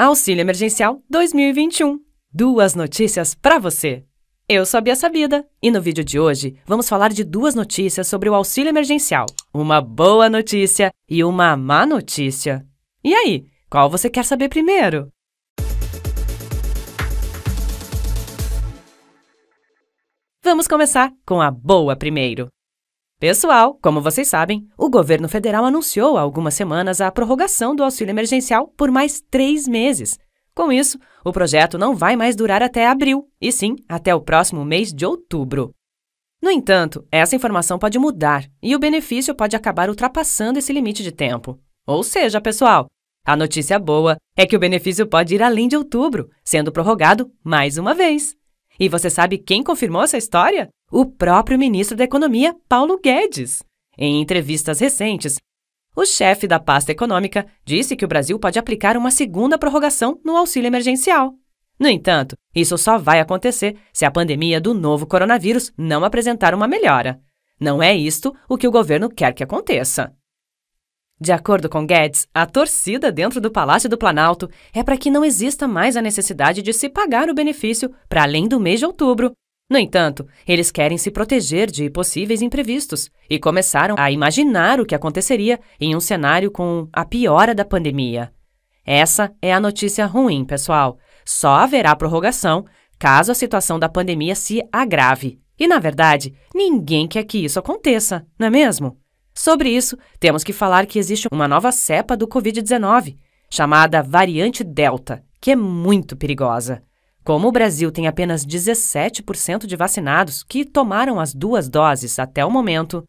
Auxílio Emergencial 2021. Duas notícias para você. Eu sou a Bia Sabida e no vídeo de hoje vamos falar de duas notícias sobre o auxílio emergencial. Uma boa notícia e uma má notícia. E aí, qual você quer saber primeiro? Vamos começar com a boa primeiro. Pessoal, como vocês sabem, o governo federal anunciou há algumas semanas a prorrogação do auxílio emergencial por mais três meses. Com isso, o projeto não vai mais durar até abril, e sim até o próximo mês de outubro. No entanto, essa informação pode mudar e o benefício pode acabar ultrapassando esse limite de tempo. Ou seja, pessoal, a notícia boa é que o benefício pode ir além de outubro, sendo prorrogado mais uma vez. E você sabe quem confirmou essa história? o próprio ministro da Economia, Paulo Guedes. Em entrevistas recentes, o chefe da pasta econômica disse que o Brasil pode aplicar uma segunda prorrogação no auxílio emergencial. No entanto, isso só vai acontecer se a pandemia do novo coronavírus não apresentar uma melhora. Não é isto o que o governo quer que aconteça. De acordo com Guedes, a torcida dentro do Palácio do Planalto é para que não exista mais a necessidade de se pagar o benefício para além do mês de outubro, no entanto, eles querem se proteger de possíveis imprevistos e começaram a imaginar o que aconteceria em um cenário com a piora da pandemia. Essa é a notícia ruim, pessoal. Só haverá prorrogação caso a situação da pandemia se agrave. E, na verdade, ninguém quer que isso aconteça, não é mesmo? Sobre isso, temos que falar que existe uma nova cepa do Covid-19, chamada variante Delta, que é muito perigosa. Como o Brasil tem apenas 17% de vacinados que tomaram as duas doses até o momento,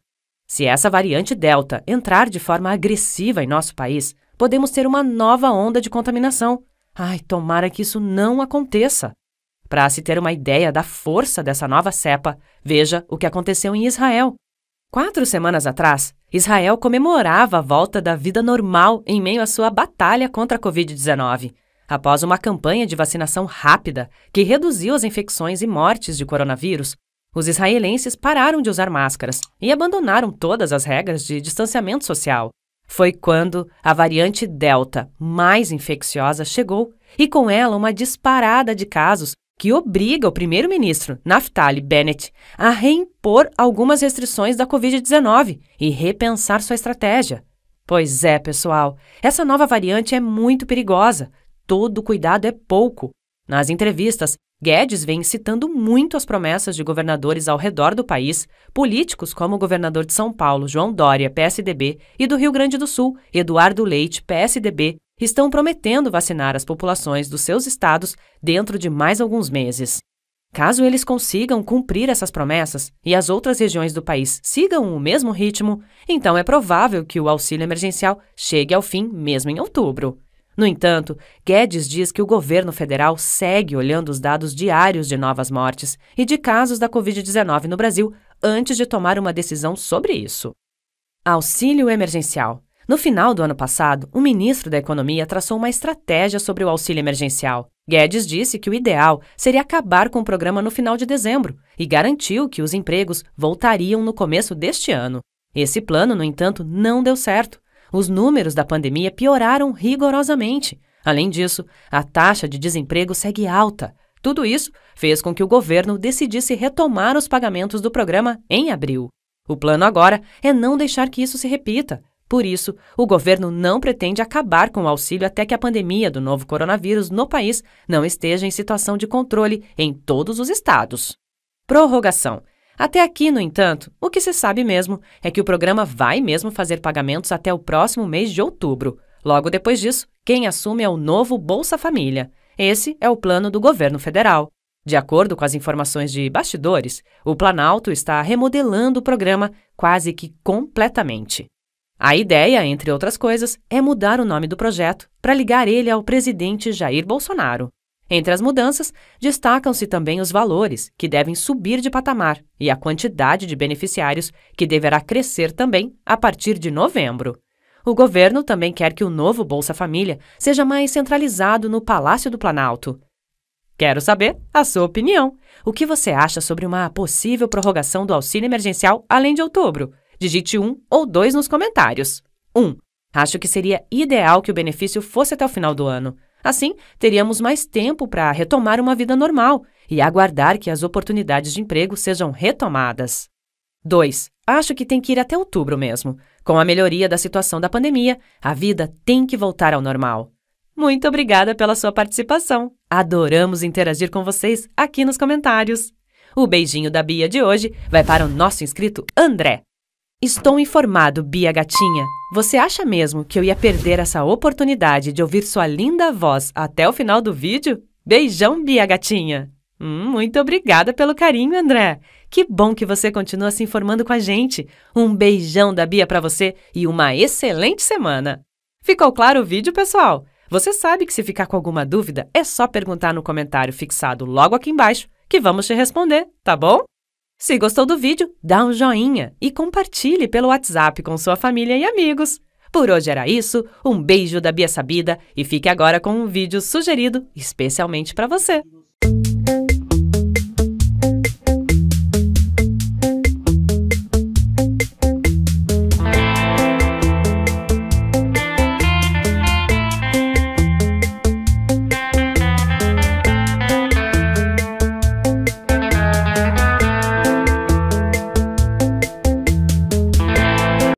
se essa variante Delta entrar de forma agressiva em nosso país, podemos ter uma nova onda de contaminação. Ai, tomara que isso não aconteça. Para se ter uma ideia da força dessa nova cepa, veja o que aconteceu em Israel. Quatro semanas atrás, Israel comemorava a volta da vida normal em meio à sua batalha contra a Covid-19. Após uma campanha de vacinação rápida que reduziu as infecções e mortes de coronavírus, os israelenses pararam de usar máscaras e abandonaram todas as regras de distanciamento social. Foi quando a variante Delta, mais infecciosa, chegou e com ela uma disparada de casos que obriga o primeiro-ministro, Naftali Bennett, a reimpor algumas restrições da Covid-19 e repensar sua estratégia. Pois é, pessoal, essa nova variante é muito perigosa, todo cuidado é pouco. Nas entrevistas, Guedes vem citando muito as promessas de governadores ao redor do país, políticos como o governador de São Paulo, João Dória, PSDB, e do Rio Grande do Sul, Eduardo Leite, PSDB, estão prometendo vacinar as populações dos seus estados dentro de mais alguns meses. Caso eles consigam cumprir essas promessas e as outras regiões do país sigam o mesmo ritmo, então é provável que o auxílio emergencial chegue ao fim mesmo em outubro. No entanto, Guedes diz que o governo federal segue olhando os dados diários de novas mortes e de casos da Covid-19 no Brasil antes de tomar uma decisão sobre isso. Auxílio emergencial. No final do ano passado, o ministro da Economia traçou uma estratégia sobre o auxílio emergencial. Guedes disse que o ideal seria acabar com o programa no final de dezembro e garantiu que os empregos voltariam no começo deste ano. Esse plano, no entanto, não deu certo os números da pandemia pioraram rigorosamente. Além disso, a taxa de desemprego segue alta. Tudo isso fez com que o governo decidisse retomar os pagamentos do programa em abril. O plano agora é não deixar que isso se repita. Por isso, o governo não pretende acabar com o auxílio até que a pandemia do novo coronavírus no país não esteja em situação de controle em todos os estados. Prorrogação. Até aqui, no entanto, o que se sabe mesmo é que o programa vai mesmo fazer pagamentos até o próximo mês de outubro. Logo depois disso, quem assume é o novo Bolsa Família. Esse é o plano do governo federal. De acordo com as informações de bastidores, o Planalto está remodelando o programa quase que completamente. A ideia, entre outras coisas, é mudar o nome do projeto para ligar ele ao presidente Jair Bolsonaro. Entre as mudanças, destacam-se também os valores, que devem subir de patamar, e a quantidade de beneficiários, que deverá crescer também a partir de novembro. O governo também quer que o novo Bolsa Família seja mais centralizado no Palácio do Planalto. Quero saber a sua opinião. O que você acha sobre uma possível prorrogação do auxílio emergencial além de outubro? Digite um ou dois nos comentários. 1. Um, acho que seria ideal que o benefício fosse até o final do ano. Assim, teríamos mais tempo para retomar uma vida normal e aguardar que as oportunidades de emprego sejam retomadas. 2. Acho que tem que ir até outubro mesmo. Com a melhoria da situação da pandemia, a vida tem que voltar ao normal. Muito obrigada pela sua participação. Adoramos interagir com vocês aqui nos comentários. O beijinho da Bia de hoje vai para o nosso inscrito André. Estou informado, Bia Gatinha. Você acha mesmo que eu ia perder essa oportunidade de ouvir sua linda voz até o final do vídeo? Beijão, Bia Gatinha! Hum, muito obrigada pelo carinho, André! Que bom que você continua se informando com a gente! Um beijão da Bia para você e uma excelente semana! Ficou claro o vídeo, pessoal? Você sabe que se ficar com alguma dúvida, é só perguntar no comentário fixado logo aqui embaixo que vamos te responder, tá bom? Se gostou do vídeo, dá um joinha e compartilhe pelo WhatsApp com sua família e amigos. Por hoje era isso, um beijo da Bia Sabida e fique agora com um vídeo sugerido especialmente para você.